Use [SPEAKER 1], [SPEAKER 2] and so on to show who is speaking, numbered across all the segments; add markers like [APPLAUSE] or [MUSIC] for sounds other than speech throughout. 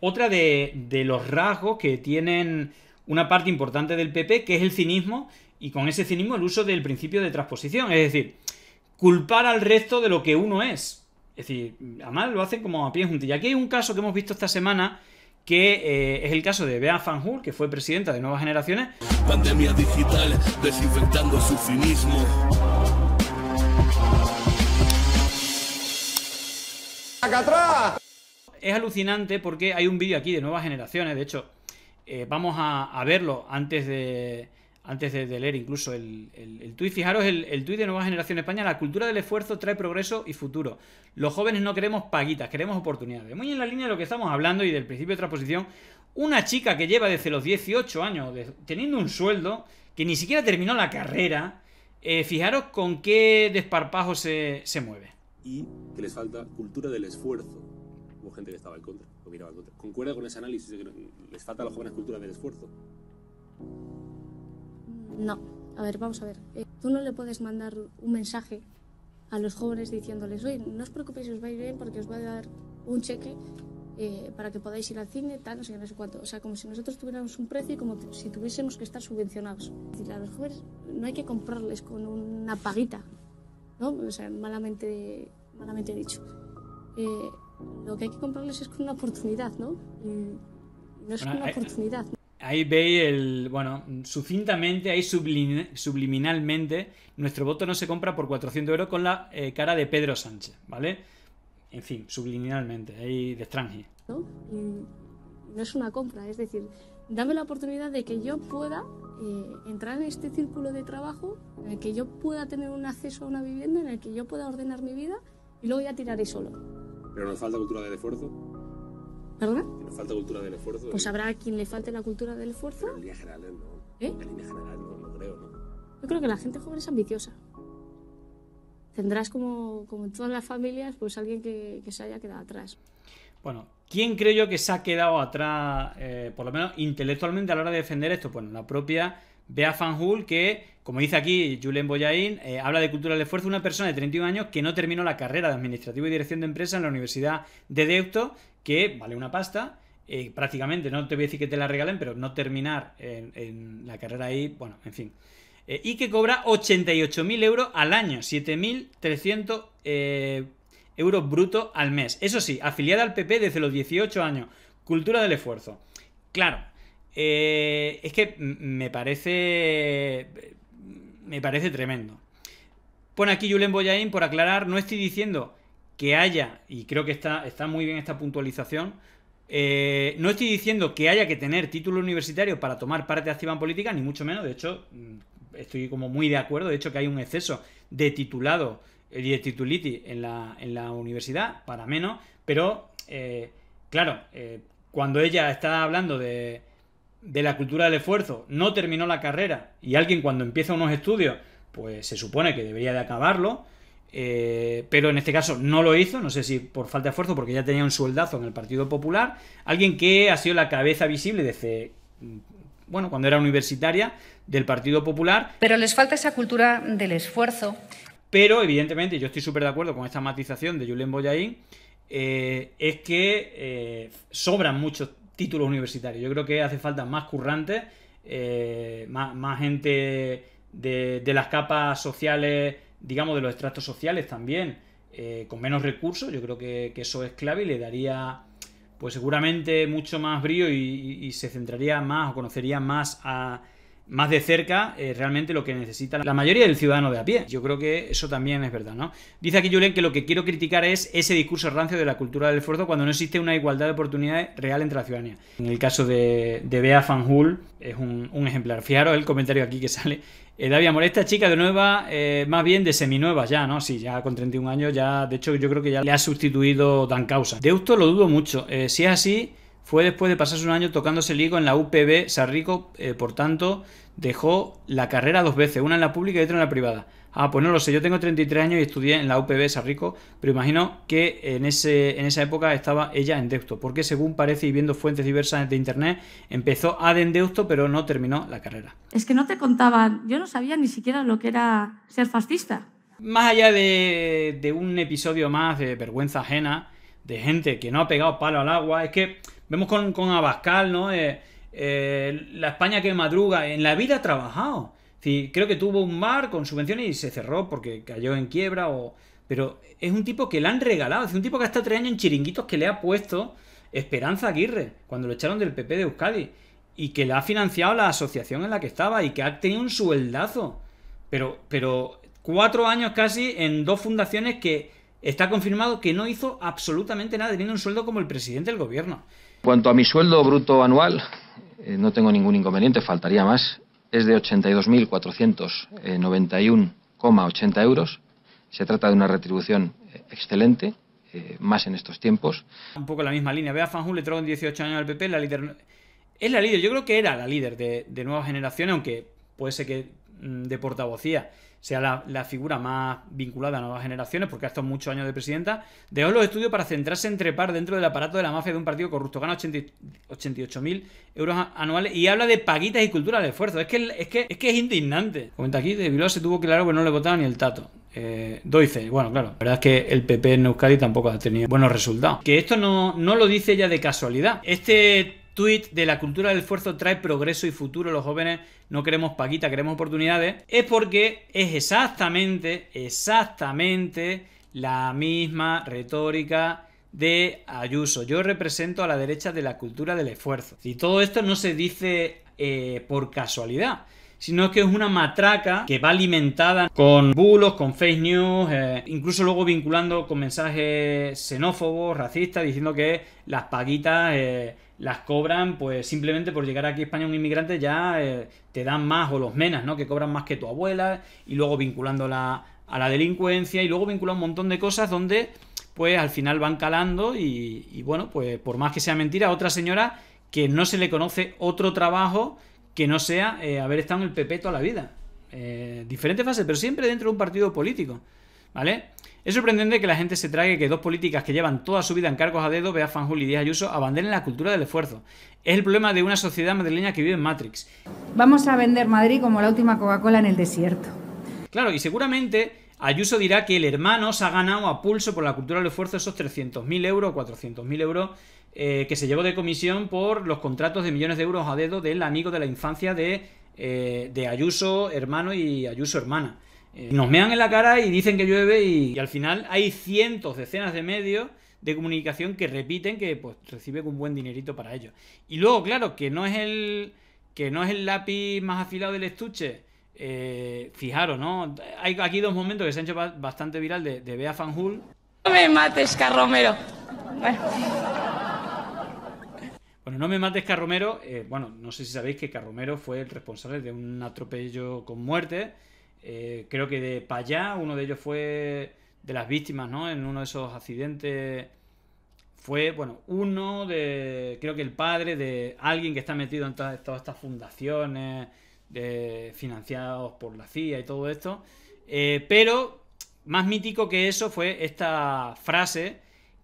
[SPEAKER 1] otra de, los rasgos que tienen una parte importante del PP, que es el cinismo, y con ese cinismo el uso del principio de transposición, es decir, culpar al resto de lo que uno es. Es decir, a mal lo hacen como a pie Y Aquí hay un caso que hemos visto esta semana, que eh, es el caso de Bea Fanjul, que fue presidenta de Nuevas Generaciones. Pandemia digital, desinfectando su cinismo. ¡Acá atrás! es alucinante porque hay un vídeo aquí de nuevas generaciones, de hecho, eh, vamos a, verlo antes de, antes de, leer incluso el, el, tuit. Fijaros el, el tuit de Nueva Generación España, la cultura del esfuerzo trae progreso y futuro. Los jóvenes no queremos paguitas, queremos oportunidades. Muy en la línea de lo que estamos hablando y del principio de transposición, una chica que lleva desde los 18 años teniendo un sueldo, que ni siquiera terminó la carrera, eh, fijaros con qué desparpajo se, se mueve. Y que les falta cultura del esfuerzo hubo gente que estaba en contra, o miraba en contra. ¿Concuerda con ese análisis de que les falta a los jóvenes cultura del esfuerzo?
[SPEAKER 2] No, a ver, vamos a ver. Eh, tú no le puedes mandar un mensaje a los jóvenes diciéndoles, oye, no os preocupéis, os va a ir bien porque os voy a dar un cheque eh, para que podáis ir al cine, tal, no sé, no sé cuánto. O sea, como si nosotros tuviéramos un precio y como si tuviésemos que estar subvencionados. Es decir, a los jóvenes no hay que comprarles con una paguita, ¿no? O sea, malamente, malamente dicho. Eh, lo que hay que comprarles es con una oportunidad, ¿no? no es con una eh, oportunidad.
[SPEAKER 1] Ahí veis el. Bueno, sucintamente, ahí subliminalmente, nuestro voto no se compra por 400 euros con la eh, cara de Pedro Sánchez, ¿vale? En fin, subliminalmente, ahí de extranje.
[SPEAKER 2] ¿No? no es una compra, es decir, dame la oportunidad de que yo pueda eh, entrar en este círculo de trabajo, en el que yo pueda tener un acceso a una vivienda, en el que yo pueda ordenar mi vida y luego ya tiraré solo.
[SPEAKER 1] Pero nos falta cultura del esfuerzo. ¿Perdón? Nos falta cultura del esfuerzo. Pues ¿eh? habrá a
[SPEAKER 2] quien le falte la cultura del esfuerzo. Pero
[SPEAKER 1] en líneas no. ¿Eh? En líneas no, no creo,
[SPEAKER 2] ¿no? Yo creo que la gente joven es ambiciosa. Tendrás como, como en todas las familias, pues alguien que, se haya quedado atrás.
[SPEAKER 1] Bueno, ¿quién creo yo que se ha quedado atrás, eh, por lo menos intelectualmente a la hora de defender esto? Bueno, pues la propia Bea Fanjul, que, como dice aquí Julien Boyain, eh, habla de cultura del esfuerzo, una persona de 31 años que no terminó la carrera de Administrativo y Dirección de Empresa en la Universidad de Deusto, que vale una pasta, eh, prácticamente, no te voy a decir que te la regalen, pero no terminar en, la carrera ahí, bueno, en fin. Eh, y que cobra 88.000 euros al año, 7.300 euros brutos al mes. Eso sí, afiliada al PP desde los 18 años. Cultura del esfuerzo. Claro, eh, es que me parece. Me parece tremendo. Pone aquí Julen Boyain, por aclarar, no estoy diciendo que haya, y creo que está, está muy bien esta puntualización, eh, no estoy diciendo que haya que tener título universitario para tomar parte activa en política, ni mucho menos, de hecho, mm, estoy como muy de acuerdo, de hecho que hay un exceso de titulado y eh, de titulitis en la, universidad, para menos, pero, claro, cuando ella está hablando de de la cultura del esfuerzo no terminó la carrera y alguien cuando empieza unos estudios, pues se supone que debería de acabarlo, eh, pero en este caso no lo hizo, no sé si por falta de esfuerzo, porque ya tenía un sueldazo en el Partido Popular, alguien que ha sido la cabeza visible desde, mm, bueno, cuando era universitaria del Partido Popular.
[SPEAKER 2] Pero les falta esa cultura del esfuerzo.
[SPEAKER 1] Pero evidentemente, yo estoy súper de acuerdo con esta matización de Julien Boyain, eh, es que eh, sobran muchos títulos universitarios. Yo creo que hace falta más currantes, eh, más, gente de, las capas sociales, digamos, de los extractos sociales también, eh, con menos recursos. Yo creo que, eso es clave y le daría, pues seguramente, mucho más brío y se centraría más o conocería más a más de cerca eh, realmente lo que necesita la mayoría del ciudadano de a pie. Yo creo que eso también es verdad, ¿no? Dice aquí Julen que lo que quiero criticar es ese discurso rancio de la cultura del esfuerzo cuando no existe una igualdad de oportunidades real entre la ciudadanía. En el caso de, de Bea Fanjul, es un, ejemplar. Fijaros el comentario aquí que sale. Eh, Davia Molesta, chica de nueva, eh, más bien de seminueva ya, ¿no? Sí, ya con 31 años, ya, de hecho, yo creo que ya le ha sustituido Dan Causa. Deusto lo dudo mucho. Eh, si es así, fue después de pasarse un año tocándose el higo en la UPB Sarrico, Rico, eh, por tanto, dejó la carrera dos veces, una en la pública y otra en la privada. Ah, pues no lo sé, yo tengo 33 años y estudié en la UPB Sarrico, pero imagino que en, ese, en esa época estaba ella en Deusto, porque según parece y viendo fuentes diversas de internet, empezó a Deusto, pero no terminó la carrera.
[SPEAKER 2] Es que no te contaban, yo no sabía ni siquiera lo que era ser fascista.
[SPEAKER 1] Más allá de un episodio más de vergüenza ajena, de gente que no ha pegado palo al agua, es que Vemos con, con Abascal, ¿no? Eh, eh, la España que madruga, en la vida ha trabajado. Sí, creo que tuvo un mar con subvenciones y se cerró porque cayó en quiebra o... Pero es un tipo que le han regalado, es un tipo que estado tres años en chiringuitos que le ha puesto Esperanza Aguirre cuando lo echaron del PP de Euskadi y que le ha financiado la asociación en la que estaba y que ha tenido un sueldazo. Pero, pero cuatro años casi en dos fundaciones que está confirmado que no hizo absolutamente nada teniendo un sueldo como el presidente del gobierno cuanto
[SPEAKER 2] a mi sueldo bruto anual, eh, no tengo ningún inconveniente, faltaría más. Es de 82.491,80 euros. Se trata de una retribución eh, excelente, eh, más en estos tiempos.
[SPEAKER 1] Un poco la misma línea. Vea, Fanjul le trajo en 18 años al PP, la líder... Es la líder, yo creo que era la líder de, de Nueva Generación, aunque puede ser que Mm, de portavocía sea la, figura más vinculada a nuevas generaciones, porque ha estado muchos años de presidenta, dejó los estudios para centrarse en trepar dentro del aparato de la mafia de un partido corrupto. Gana 88.000 euros anuales y habla de paguitas y cultura de esfuerzo. Es que es, que, es, indignante. Comenta aquí, de Bilbao se tuvo claro que no le votaba ni el tato. Eh, Doice, bueno, claro, la verdad es que el PP en Euskadi tampoco ha tenido buenos resultados. Que esto no, no lo dice ya de casualidad. Este tweet de la cultura del esfuerzo trae progreso y futuro. Los jóvenes no queremos paquita, queremos oportunidades. Es porque es exactamente, exactamente la misma retórica de Ayuso. Yo represento a la derecha de la cultura del esfuerzo. Y todo esto no se dice eh, por casualidad sino que es una matraca que va alimentada con bulos, con fake news, eh, incluso luego vinculando con mensajes xenófobos, racistas, diciendo que las paguitas eh, las cobran pues simplemente por llegar aquí a España un inmigrante ya eh, te dan más o los menas, ¿no? Que cobran más que tu abuela y luego vinculándola a la delincuencia y luego vincula un montón de cosas donde pues al final van calando y, y bueno, pues por más que sea mentira, otra señora que no se le conoce otro trabajo que no sea eh, haber estado en el PP toda la vida. Eh, diferente fase, pero siempre dentro de un partido político. ¿Vale? Es sorprendente que la gente se trague que dos políticas que llevan toda su vida en cargos a dedo, Bea Fanjul y Díaz Ayuso, abandonen la cultura del esfuerzo. Es el problema de una sociedad madrileña que vive en Matrix. Vamos a vender Madrid como la última Coca-Cola en el desierto. Claro, y seguramente Ayuso dirá que el hermano se ha ganado a pulso por la cultura del esfuerzo esos 300.000 euros, 400.000 euros eh, que se llevó de comisión por los contratos de millones de euros a dedo del amigo de la infancia de, eh, Ayuso hermano y Ayuso hermana. Eh, nos mean en la cara y dicen que llueve y, al final hay cientos, decenas de medios de comunicación que repiten que pues recibe un buen dinerito para ello. Y luego, claro, que no es el que no es el lápiz más afilado del estuche, eh, fijaros, ¿no? Hay aquí dos momentos que se han hecho bastante viral de, Bea Fanjul. No me mates, Carromero. Bueno. no me mates, Carromero. Eh, bueno, no sé si sabéis que Carromero fue el responsable de un atropello con muerte. Eh, creo que de Payá, uno de ellos fue de las víctimas, ¿no? En uno de esos accidentes fue, bueno, uno de, creo que el padre de alguien que está metido en todas estas fundaciones financiados por la CIA y todo esto. Eh, pero más mítico que eso fue esta frase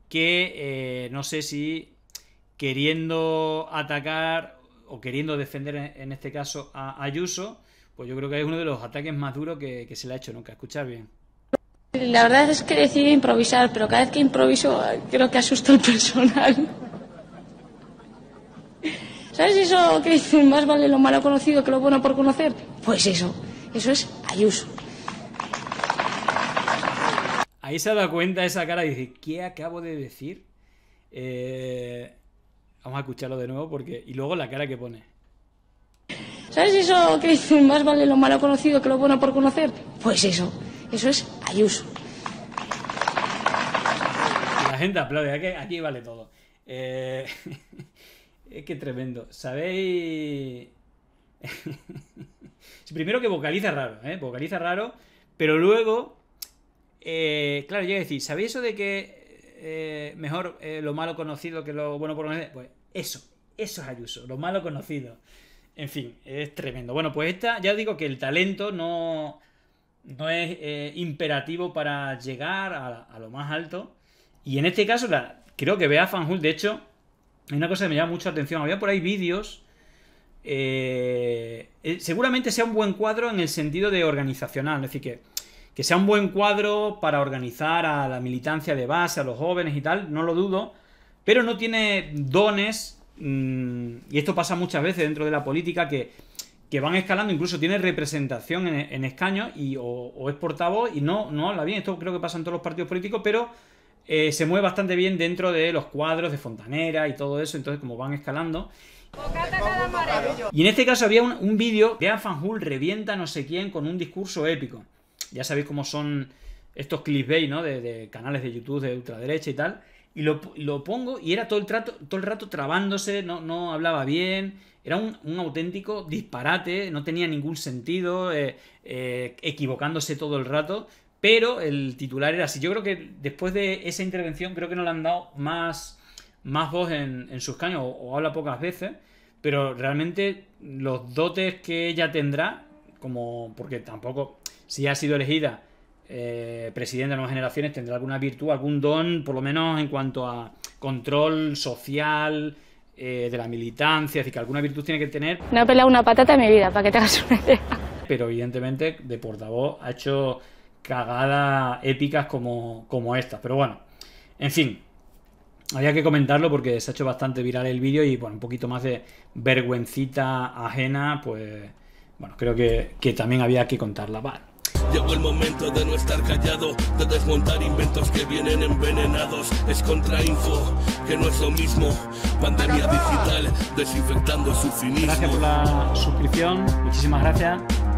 [SPEAKER 1] que eh, no sé si queriendo atacar o queriendo defender en este caso a Ayuso, pues yo creo que es uno de los ataques más duros que, se le ha hecho nunca. Escuchar bien.
[SPEAKER 2] La verdad es que decide improvisar, pero cada vez que improviso creo que asusta al personal. ¿Sabes eso que dicen más vale lo malo conocido que lo bueno por conocer? Pues eso, eso es Ayuso.
[SPEAKER 1] Ahí se ha dado cuenta esa cara y dice, ¿qué acabo de decir? Eh, vamos a escucharlo de nuevo porque... Y luego la cara que pone. ¿Sabes eso
[SPEAKER 2] que dicen más vale lo malo conocido que lo bueno por conocer? Pues eso, eso es Ayuso.
[SPEAKER 1] La gente aplaude, aquí, aquí vale todo. Eh... [LAUGHS] Es que tremendo. ¿Sabéis? [LAUGHS] Primero que vocaliza raro, ¿eh? Vocaliza raro, pero luego, eh, claro, yo a decir, ¿sabéis eso de que eh, mejor eh, lo malo conocido que lo bueno por Pues eso, eso es Ayuso, lo malo conocido. En fin, es tremendo. Bueno, pues esta, ya digo que el talento no, no es imperativo para llegar a, lo más alto. Y en este caso, creo que vea Fanjul, de hecho, hay una cosa que me llama mucho atención. Había por ahí vídeos. Eh, eh, seguramente sea un buen cuadro en el sentido de organizacional. Es decir, que, sea un buen cuadro para organizar a la militancia de base, a los jóvenes y tal, no lo dudo. Pero no tiene dones. Mm, y esto pasa muchas veces dentro de la política que van escalando, incluso tiene representación en, escaños y, o, es portavoz y no, no habla bien. Esto creo que pasa en todos los partidos políticos, pero eh, se mueve bastante bien dentro de los cuadros de Fontanera y todo eso, entonces como van escalando. Y en este caso había un, un vídeo de Hull revienta no sé quién con un discurso épico. Ya sabéis cómo son estos clips ¿no? De, canales de YouTube de ultraderecha y tal. Y lo, pongo y era todo el, todo el rato trabándose, no, no hablaba bien, era un, auténtico disparate, no tenía ningún sentido, eh, eh, equivocándose todo el rato. Pero el titular era así. Yo creo que después de esa intervención, creo que no le han dado más, más voz en, sus caños, o, habla pocas veces. Pero realmente los dotes que ella tendrá, como. Porque tampoco. Si ha sido elegida eh, presidenta de nuevas generaciones, tendrá alguna virtud, algún don, por lo menos en cuanto a control social, eh, de la militancia, es decir, que alguna virtud tiene que tener.
[SPEAKER 2] No he pelado una patata en mi vida, para que te hagas una idea.
[SPEAKER 1] Pero evidentemente, de portavoz ha hecho cagadas épicas como, como estas. Pero bueno, en fin, había que comentarlo porque se ha hecho bastante viral el vídeo y bueno, un poquito más de vergüencita ajena, pues bueno, creo que, también había que contarla. Vale. Llegó el momento de no estar callado, de desmontar inventos que vienen envenenados. Es contrainfo, que no es lo mismo. Pandemia digital, desinfectando su finismo. Gracias por la suscripción, muchísimas gracias.